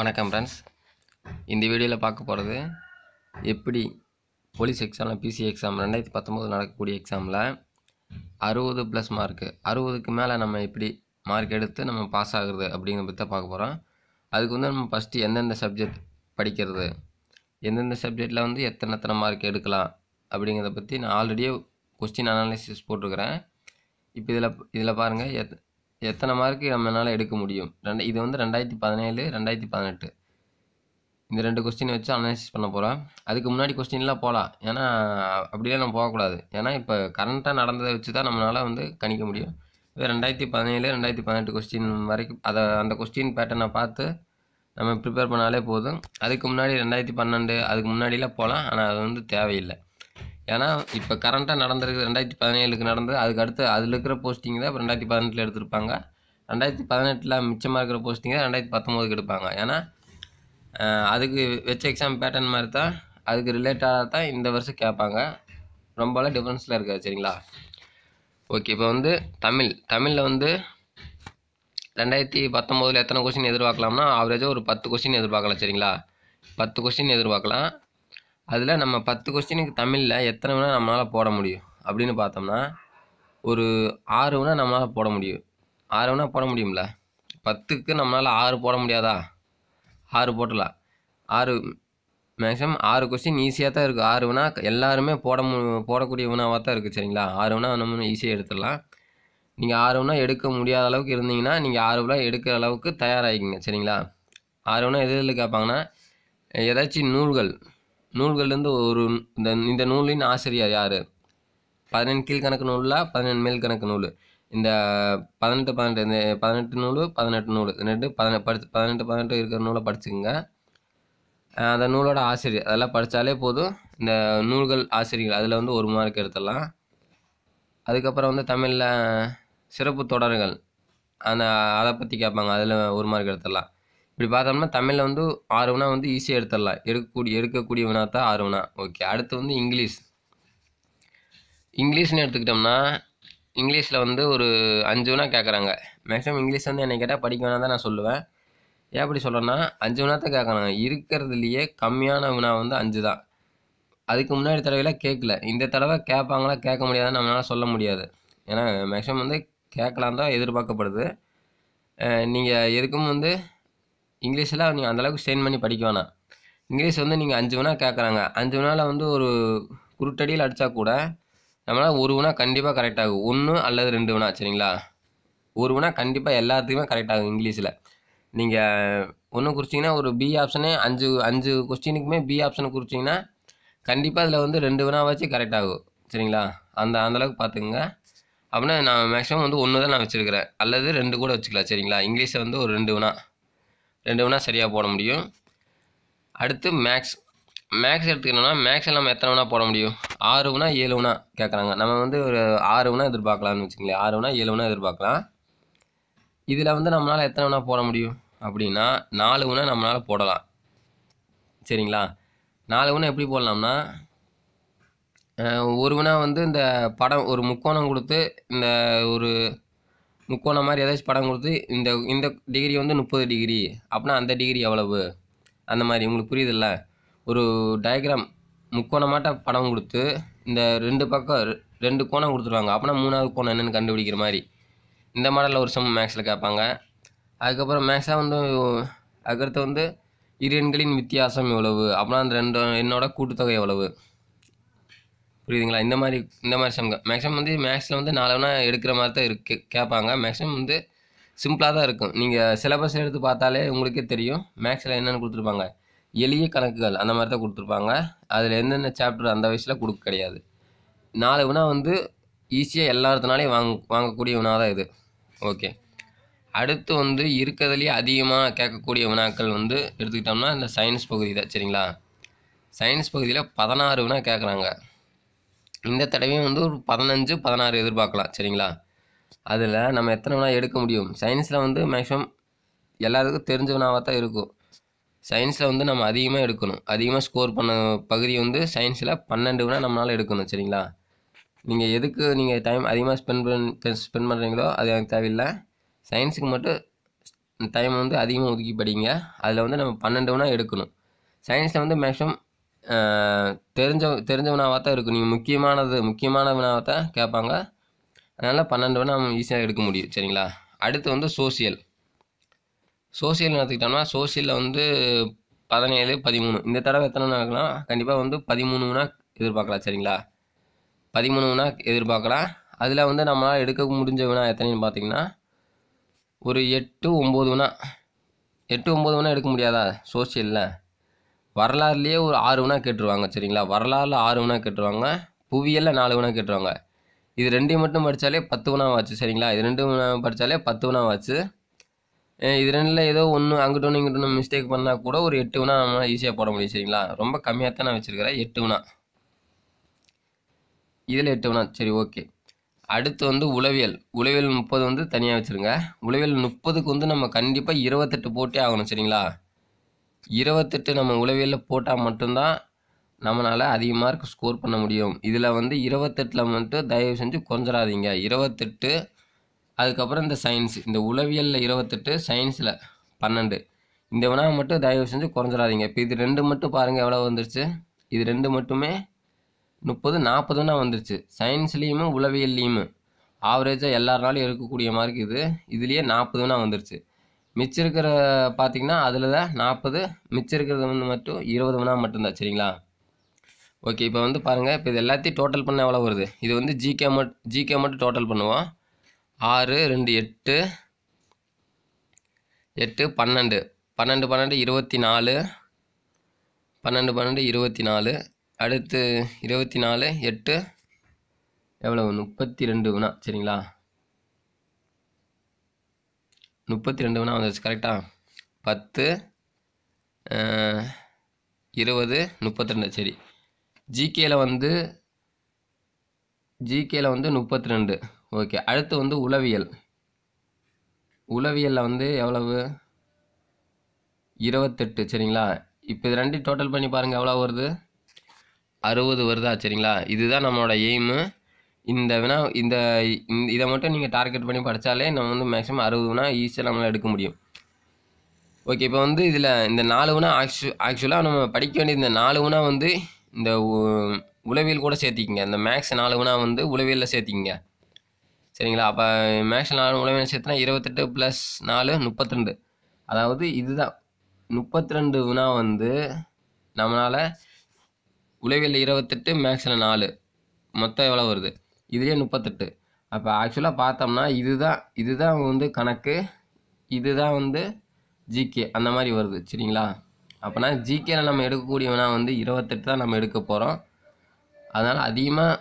வணக்கம் ஃப்ரெண்ட்ஸ் இந்த வீடியோவில் பார்க்க போகிறது எப்படி போலீஸ் எக்ஸாமில் பிசி எக்ஸாம் ரெண்டாயிரத்தி பத்தொம்போது நடக்கக்கூடிய எக்ஸாமில் அறுபது ப்ளஸ் மார்க்கு அறுபதுக்கு மேலே நம்ம எப்படி மார்க் எடுத்து நம்ம பாஸ் ஆகுறது அப்படிங்கிற பற்றி தான் பார்க்க போகிறோம் அதுக்கு வந்து நம்ம ஃபஸ்ட்டு எந்தெந்த சப்ஜெக்ட் படிக்கிறது எந்தெந்த சப்ஜெக்டில் வந்து எத்தனை எத்தனை மார்க் எடுக்கலாம் அப்படிங்கிறத பற்றி நான் ஆல்ரெடியே கொஸ்டின் அனாலிசிஸ் போட்டிருக்கிறேன் இப்போ இதில் இதில் பாருங்கள் எத் எத்தனை மார்க்கு நம்மளால் எடுக்க முடியும் ரெண்டு இது வந்து ரெண்டாயிரத்தி பதினேழு ரெண்டாயிரத்தி பதினெட்டு இந்த ரெண்டு கொஸ்டின் வச்சு அனாலிசிஸ் பண்ண போகிறோம் அதுக்கு முன்னாடி கொஸ்டின்லாம் போகலாம் ஏன்னா அப்படியே நம்ம போகக்கூடாது ஏன்னா இப்போ கரண்ட்டாக நடந்ததை வச்சு தான் நம்மளால் வந்து கணிக்க முடியும் இப்போ ரெண்டாயிரத்தி பதினேழு ரெண்டாயிரத்தி பதினெட்டு கொஸ்டின் வரைக்கும் அதை அந்த கொஸ்டின் பேட்டர்னை பார்த்து நம்ம ப்ரிப்பேர் பண்ணாலே போதும் அதுக்கு முன்னாடி ரெண்டாயிரத்தி பன்னெண்டு அதுக்கு முன்னாடிலாம் போகலாம் ஆனால் அது வந்து தேவையில்லை ஏன்னா இப்போ கரண்ட்டாக நடந்திருக்கு ரெண்டாயிரத்தி பதினேழுக்கு நடந்தது அதுக்கு அடுத்து அதில் இருக்கிற போஸ்டிங் தான் இப்போ ரெண்டாயிரத்தி பதினெட்டில் எடுத்திருப்பாங்க ரெண்டாயிரத்தி பதினெட்டில் மிச்சமாக இருக்கிற தான் ரெண்டாயிரத்தி பத்தொம்போதுக்கு எடுப்பாங்க ஏன்னா அதுக்கு வச்ச எக்ஸாம் பேட்டர்ன் மாதிரி தான் அதுக்கு ரிலேட்டடாக தான் இந்த வருஷம் கேட்பாங்க ரொம்பலாம் டிஃப்ரென்ஸில் இருக்காது சரிங்களா ஓகே இப்போ வந்து தமிழ் தமிழில் வந்து ரெண்டாயிரத்தி பத்தொம்போதில் எத்தனை கொஸ்டின் எதிர்பார்க்கலாம்னா ஆவரேஜாக ஒரு பத்து கொஸ்டின் எதிர்பார்க்கலாம் சரிங்களா பத்து கொஸ்டின் எதிர்பார்க்கலாம் அதில் நம்ம பத்து கொஸ்டினுக்கு தமிழில் எத்தனை வேணால் நம்மளால் போட முடியும் அப்படின்னு பார்த்தோம்னா ஒரு ஆறு வேணால் நம்மளால் போட முடியும் ஆறு வேணால் போட முடியும்ல பத்துக்கு நம்மளால் ஆறு போட முடியாதா ஆறு போட்டலாம் ஆறு மேக்ஸிமம் ஆறு கொஸ்டின் ஈஸியாக தான் இருக்குது ஆறு வேணால் எல்லாருமே போட மு போடக்கூடிய வினாவாக தான் இருக்குது சரிங்களா ஆறு வேணால் நம்ம ஈஸியாக எடுத்துடலாம் நீங்கள் ஆறு வேணால் எடுக்க முடியாத அளவுக்கு இருந்தீங்கன்னா நீங்கள் ஆறு வேணால் எடுக்கிற அளவுக்கு தயாராகிங்க சரிங்களா ஆறு வேணால் எது எதில் கேட்பாங்கன்னா ஏதாச்சும் நூல்கள் நூல்கள்லேருந்து ஒரு இந்த இந்த நூலின் ஆசிரியர் யார் பதினெண் கீழ்கணக்கு நூலில் பதினெண் மேல் கணக்கு நூல் இந்த பதினெட்டு பதினெட்டு இந்த பதினெட்டு நூல் பதினெட்டு நூல் ரெண்டு பதினெட்டு படித்து பதினெட்டு பதினெட்டு இருக்கிற நூலை படிச்சுக்கோங்க அந்த நூலோட ஆசிரியர் அதெல்லாம் படித்தாலே போதும் இந்த நூல்கள் ஆசிரியர்கள் அதில் வந்து ஒரு மார்க் எடுத்துடலாம் அதுக்கப்புறம் வந்து தமிழில் சிறப்பு தொடர்கள் அந்த அதை பற்றி கேட்பாங்க அதில் ஒரு மார்க் எடுத்துடலாம் இப்படி பார்த்தோம்னா தமிழில் வந்து ஆறு வந்து ஈஸியாக எடுத்துடலாம் எடுக்கக்கூடிய எடுக்கக்கூடியவனா வினா தான் ஆறு ஓகே அடுத்து வந்து இங்கிலீஷ் இங்கிலீஷ்னு எடுத்துக்கிட்டோம்னா இங்கிலீஷில் வந்து ஒரு அஞ்சு வினா கேட்குறாங்க மேக்ஸிமம் இங்கிலீஷ் வந்து என்னை கேட்டால் படிக்க தான் நான் சொல்லுவேன் ஏன் அப்படி சொல்கிறேன்னா அஞ்சு தான் கேட்குறாங்க இருக்கிறதுலையே கம்மியான வினா வந்து அஞ்சு தான் அதுக்கு முன்னாடி தடவை கேட்கல இந்த தடவை கேட்பாங்களா கேட்க முடியாதுன்னு நம்மளால் சொல்ல முடியாது ஏன்னா மேக்ஸிமம் வந்து கேட்கலாம் தான் எதிர்பார்க்கப்படுது நீங்கள் எதுக்கும் வந்து இங்கிலீஷெல்லாம் நீங்கள் அந்தளவுக்கு ஸ்டெயின் பண்ணி படிக்க வேணாம் இங்கிலீஷ் வந்து நீங்கள் அஞ்சு வினா கேட்குறாங்க அஞ்சு வினாவில் வந்து ஒரு குருட்டடியில் அடித்தா கூட நம்மளால் ஒரு வினா கண்டிப்பாக கரெக்ட் ஆகும் ஒன்று அல்லது ரெண்டு வினா சரிங்களா ஒரு வினா கண்டிப்பாக எல்லாத்துக்குமே கரெக்ட் ஆகும் இங்கிலீஷில் நீங்கள் ஒன்று குறிச்சிங்கன்னா ஒரு பி ஆப்ஷனே அஞ்சு அஞ்சு கொஸ்டினுக்குமே பி ஆப்ஷன் குறிச்சிங்கன்னா கண்டிப்பாக அதில் வந்து ரெண்டு வினா வச்சு கரெக்ட் ஆகும் சரிங்களா அந்த அந்தளவுக்கு பார்த்துக்குங்க அப்படின்னா நான் மேக்ஸிமம் வந்து ஒன்று தான் நான் வச்சுருக்கிறேன் அல்லது ரெண்டு கூட வச்சுக்கலாம் சரிங்களா இங்கிலீஷை வந்து ஒரு ரெண்டு வினா ரெண்டு வேணால் சரியாக போட முடியும் அடுத்து மேக்ஸ் மேக்ஸ் எடுத்துக்கணும்னா மேக்ஸில் நம்ம எத்தனை வேணால் போட முடியும் ஆறு வேணா ஏழு வேணா கேட்குறாங்க நம்ம வந்து ஒரு ஆறு வேணா எதிர்பார்க்கலாம்னு வச்சுக்கங்களேன் ஆறு வேணா ஏழு வேணா எதிர்பார்க்கலாம் இதில் வந்து நம்மளால் எத்தனை வேணா போட முடியும் அப்படின்னா நாலு வேணா நம்மளால் போடலாம் சரிங்களா நாலு வேணா எப்படி போடலாம்னா ஒரு வினா வந்து இந்த படம் ஒரு முக்கோணம் கொடுத்து இந்த ஒரு முக்கோணம் மாதிரி ஏதாச்சும் படம் கொடுத்து இந்த இந்த டிகிரி வந்து முப்பது டிகிரி அப்படின்னா அந்த டிகிரி எவ்வளவு அந்த மாதிரி உங்களுக்கு புரியுதுல்ல ஒரு டயக்ராம் முக்கோணமாட்ட படம் கொடுத்து இந்த ரெண்டு பக்கம் ரெண்டு கோணம் கொடுத்துருவாங்க அப்படின்னா மூணாவது கோணம் என்னென்னு கண்டுபிடிக்கிற மாதிரி இந்த மாடலில் ஒரு சம மேக்ஸில் கேட்பாங்க அதுக்கப்புறம் மேக்ஸாக வந்து அதுக்கடுத்து வந்து இரு எண்களின் வித்தியாசம் எவ்வளவு அப்படின்னா அந்த ரெண்டு என்னோட கூட்டுத்தொகை எவ்வளவு புரியுதுங்களா இந்த மாதிரி இந்த மாதிரி சம்க மேக்ஸிமம் வந்து மேக்ஸில் வந்து நாலவனா எடுக்கிற மாதிரி தான் இருக்கு கேட்பாங்க மேக்ஸிமம் வந்து சிம்பிளாக தான் இருக்கும் நீங்கள் சிலபஸ் எடுத்து பார்த்தாலே உங்களுக்கே தெரியும் மேக்ஸில் என்னென்னு கொடுத்துருப்பாங்க எளிய கணக்குகள் அந்த மாதிரி தான் கொடுத்துருப்பாங்க அதில் எந்தெந்த சாப்டர் அந்த வயசில் கொடுக்க கிடையாது நாலு வினா வந்து ஈஸியாக எல்லாத்தினாலையும் வாங்க வாங்கக்கூடிய வினா தான் இது ஓகே அடுத்து வந்து இருக்கிறதுலேயே அதிகமாக கேட்கக்கூடிய வினாக்கள் வந்து எடுத்துக்கிட்டோம்னா இந்த சயின்ஸ் பகுதி தான் சரிங்களா சயின்ஸ் பகுதியில் பதினாறு வினா கேட்குறாங்க இந்த தடவையும் வந்து ஒரு பதினஞ்சு பதினாறு எதிர்பார்க்கலாம் சரிங்களா அதில் நம்ம எத்தனை வேணால் எடுக்க முடியும் சயின்ஸில் வந்து மேக்ஸிமம் எல்லாருக்கும் தெரிஞ்சவனாக தான் இருக்கும் சயின்ஸில் வந்து நம்ம அதிகமாக எடுக்கணும் அதிகமாக ஸ்கோர் பண்ண பகுதி வந்து சயின்ஸில் பன்னெண்டு வேணால் நம்மளால் எடுக்கணும் சரிங்களா நீங்கள் எதுக்கு நீங்கள் டைம் அதிகமாக ஸ்பெண்ட் பண்ண ஸ்பெண்ட் பண்ணுறீங்களோ அது எனக்கு தேவையில்லை சயின்ஸுக்கு மட்டும் டைம் வந்து அதிகமாக ஒதுக்கி படிங்க அதில் வந்து நம்ம பன்னெண்டு வேணால் எடுக்கணும் சயின்ஸில் வந்து மேக்ஸிமம் தெரிஞ்ச தெரிஞ்ச வினாவாக தான் இருக்கும் நீங்கள் முக்கியமானது முக்கியமான வினாவை தான் கேட்பாங்க அதனால் பன்னெண்டு வினா நம்ம ஈஸியாக எடுக்க முடியும் சரிங்களா அடுத்து வந்து சோசியல் சோசியல் எடுத்துக்கிட்டோம்னா சோசியலில் வந்து பதினேழு பதிமூணு இந்த தடவை எத்தனை நடக்கலாம் கண்டிப்பாக வந்து பதிமூணு வினா எதிர்பார்க்கலாம் சரிங்களா பதிமூணு வினா எதிர்பார்க்கலாம் அதில் வந்து நம்மளால் எடுக்க முடிஞ்ச வினா எத்தனைன்னு பார்த்தீங்கன்னா ஒரு எட்டு ஒம்பது வினா எட்டு ஒம்பது வினா எடுக்க முடியாதா சோசியலில் வரலாறுலேயே ஒரு ஆறு வினா கேட்டுருவாங்க சரிங்களா வரலாறுல ஆறு வினா கேட்டுருவாங்க புவியலில் நாலு வினா கேட்டுருவாங்க இது ரெண்டையும் மட்டும் படித்தாலே பத்து வினாவாச்சு சரிங்களா இது ரெண்டு படித்தாலே பத்து வினாவாச்சு இது ரெண்டில் ஏதோ ஒன்று அங்கிட்ட ஒன்று இங்கிட்ட மிஸ்டேக் பண்ணால் கூட ஒரு எட்டு வினா நம்மளால் ஈஸியாக போட முடியும் சரிங்களா ரொம்ப கம்மியாக தான் நான் வச்சுருக்கிறேன் எட்டு வினா இதில் எட்டு வினா சரி ஓகே அடுத்து வந்து உளவியல் உளவியல் முப்பது வந்து தனியாக வச்சுருங்க உளவியல் முப்பதுக்கு வந்து நம்ம கண்டிப்பாக இருபத்தெட்டு போட்டே ஆகணும் சரிங்களா இருபத்தெட்டு நம்ம உளவியலில் போட்டால் மட்டும்தான் நம்மளால் அதிக மார்க் ஸ்கோர் பண்ண முடியும் இதில் வந்து இருபத்தெட்டில் மட்டும் தயவு செஞ்சு கொஞ்சராதிங்க இருபத்தெட்டு அதுக்கப்புறம் இந்த சயின்ஸ் இந்த உளவியலில் இருபத்தெட்டு சயின்ஸில் பன்னெண்டு இந்த வினா மட்டும் தயவு செஞ்சு குறைஞ்சிடாதீங்க இப்போ இது ரெண்டு மட்டும் பாருங்கள் எவ்வளோ வந்துருச்சு இது ரெண்டு மட்டுமே முப்பது நாற்பதுனா வந்துருச்சு சயின்ஸ்லேயுமே உளவியல்லையுமே ஆவரேஜாக எல்லாருனாலும் இருக்கக்கூடிய மார்க் இது இதுலேயே நாற்பது வந்துருச்சு மிச்சம் இருக்கிற பார்த்தீங்கன்னா அதில் தான் நாற்பது மிச்சம் இருக்கிறது வந்து மட்டும் இருபது மணா மட்டும்தான் சரிங்களா ஓகே இப்போ வந்து பாருங்கள் இப்போ இது எல்லாத்தையும் டோட்டல் பண்ண எவ்வளோ வருது இது வந்து ஜிகே மட் ஜிகே மட்டும் டோட்டல் பண்ணுவோம் ஆறு ரெண்டு எட்டு எட்டு பன்னெண்டு பன்னெண்டு பன்னெண்டு இருபத்தி நாலு பன்னெண்டு பன்னெண்டு இருபத்தி நாலு அடுத்து இருபத்தி நாலு எட்டு எவ்வளோ முப்பத்தி ரெண்டு வினா சரிங்களா முப்பத்தி ரெண்டு வேணா வந்துருச்சு கரெக்டாக பத்து இருபது முப்பத்தி ரெண்டு சரி ஜிகேயில் வந்து ஜிகேயில் வந்து முப்பத்தி ரெண்டு ஓகே அடுத்து வந்து உளவியல் உளவியலில் வந்து எவ்வளவு இருபத்தெட்டு சரிங்களா இப்போ இது ரெண்டையும் டோட்டல் பண்ணி பாருங்கள் எவ்வளோ வருது அறுபது வருதா சரிங்களா இதுதான் நம்மளோட எய்மு இந்த வினா இந்த இதை மட்டும் நீங்கள் டார்கெட் பண்ணி படித்தாலே நம்ம வந்து மேக்ஸிமம் அறுபது வினா ஈஸியாக நம்மளால் எடுக்க முடியும் ஓகே இப்போ வந்து இதில் இந்த நாலு வினா ஆக்சு ஆக்சுவலாக நம்ம படிக்க வேண்டிய இந்த நாலு வினா வந்து இந்த உளவியல் கூட சேர்த்திக்கிங்க இந்த மேக்ஸ் நாலு வினா வந்து உளவியலில் சேர்த்திக்கிங்க சரிங்களா அப்போ மேக்ஸ் நாலு உளவியல் சேர்த்துனா இருபத்தெட்டு ப்ளஸ் நாலு முப்பத்திரெண்டு அதாவது இதுதான் முப்பத்திரெண்டு வினா வந்து நம்மளால் உளவியல் இருபத்தெட்டு மேக்ஸில் நாலு மொத்தம் எவ்வளோ வருது இதுலேயே முப்பத்தெட்டு அப்போ ஆக்சுவலாக பார்த்தோம்னா இதுதான் இதுதான் வந்து கணக்கு இதுதான் வந்து ஜிகே அந்த மாதிரி வருது சரிங்களா அப்போனா ஜிகேல நம்ம எடுக்கக்கூடியவனா வந்து இருபத்தெட்டு தான் நம்ம எடுக்க போகிறோம் அதனால் அதிகமாக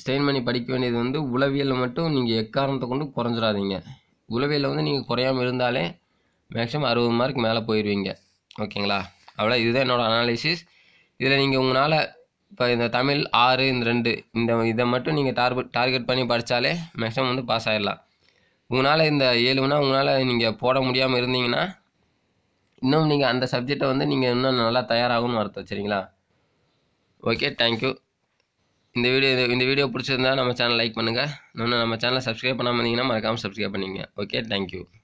ஸ்டெயின் பண்ணி படிக்க வேண்டியது வந்து உளவியலில் மட்டும் நீங்கள் எக்காரணத்தை கொண்டு குறைஞ்சிடாதீங்க உளவியலில் வந்து நீங்கள் குறையாமல் இருந்தாலே மேக்ஸிமம் அறுபது மார்க் மேலே போயிடுவீங்க ஓகேங்களா அவ்வளோ இதுதான் என்னோடய அனாலிசிஸ் இதில் நீங்கள் உங்களால் இப்போ இந்த தமிழ் ஆறு இந்த ரெண்டு இந்த இதை மட்டும் நீங்கள் டார்கெட் டார்கெட் பண்ணி படித்தாலே மேக்ஸிமம் வந்து பாஸ் ஆகிடலாம் உங்களால் இந்த ஏழுனா உங்களால் நீங்கள் போட முடியாமல் இருந்தீங்கன்னா இன்னும் நீங்கள் அந்த சப்ஜெக்டை வந்து நீங்கள் இன்னும் நல்லா தயாராகும்னு அர்த்தம் சரிங்களா ஓகே தேங்க்யூ இந்த வீடியோ இந்த வீடியோ பிடிச்சிருந்தா நம்ம சேனல் லைக் பண்ணுங்கள் இன்னொன்று நம்ம சேனலை சப்ஸ்கிரைப் பண்ணாமல் இருந்தீங்கன்னா மறக்காமல் சப்ஸ்கிரைப் பண்ணிங்க ஓகே தேங்க்யூ